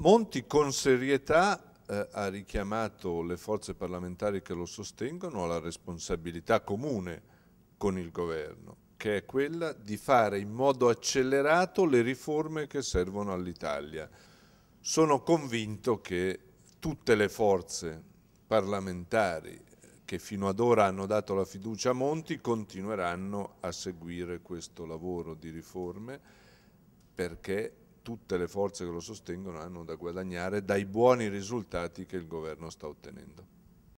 Monti con serietà eh, ha richiamato le forze parlamentari che lo sostengono alla responsabilità comune con il governo, che è quella di fare in modo accelerato le riforme che servono all'Italia. Sono convinto che tutte le forze parlamentari che fino ad ora hanno dato la fiducia a Monti continueranno a seguire questo lavoro di riforme perché tutte le forze che lo sostengono hanno da guadagnare dai buoni risultati che il governo sta ottenendo.